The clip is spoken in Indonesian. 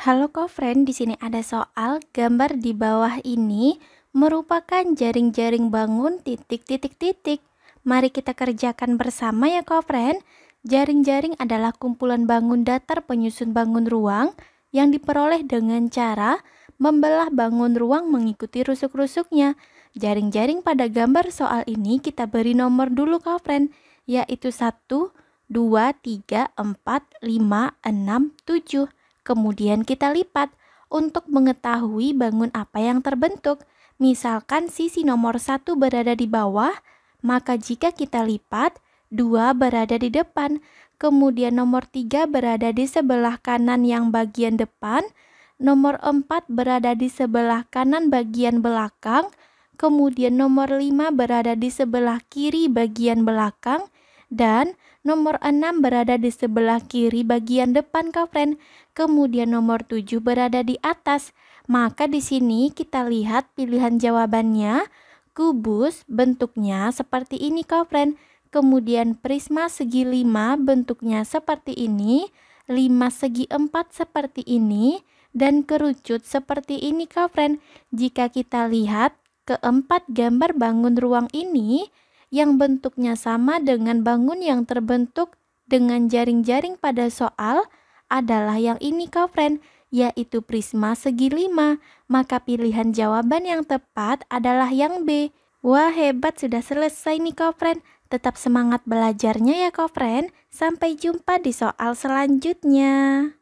Halo friend, di sini ada soal gambar di bawah ini merupakan jaring-jaring bangun titik-titik-titik. Mari kita kerjakan bersama ya friend. Jaring-jaring adalah kumpulan bangun datar penyusun bangun ruang yang diperoleh dengan cara membelah bangun ruang mengikuti rusuk-rusuknya. Jaring-jaring pada gambar soal ini kita beri nomor dulu friend, yaitu 1, 2, 3, 4, 5, 6, 7. Kemudian kita lipat untuk mengetahui bangun apa yang terbentuk. Misalkan sisi nomor 1 berada di bawah, maka jika kita lipat, 2 berada di depan, kemudian nomor 3 berada di sebelah kanan yang bagian depan, nomor 4 berada di sebelah kanan bagian belakang, kemudian nomor 5 berada di sebelah kiri bagian belakang, dan nomor 6 berada di sebelah kiri bagian depan kafren, kemudian nomor 7 berada di atas. Maka di sini kita lihat pilihan jawabannya, kubus bentuknya seperti ini kafren, kemudian prisma segi 5 bentuknya seperti ini, 5 segi 4 seperti ini, dan kerucut seperti ini kafren. Jika kita lihat keempat gambar bangun ruang ini, yang bentuknya sama dengan bangun yang terbentuk dengan jaring-jaring pada soal adalah yang ini kau friend, yaitu prisma segi lima. Maka pilihan jawaban yang tepat adalah yang B. Wah hebat sudah selesai nih kau friend. Tetap semangat belajarnya ya kau friend. Sampai jumpa di soal selanjutnya.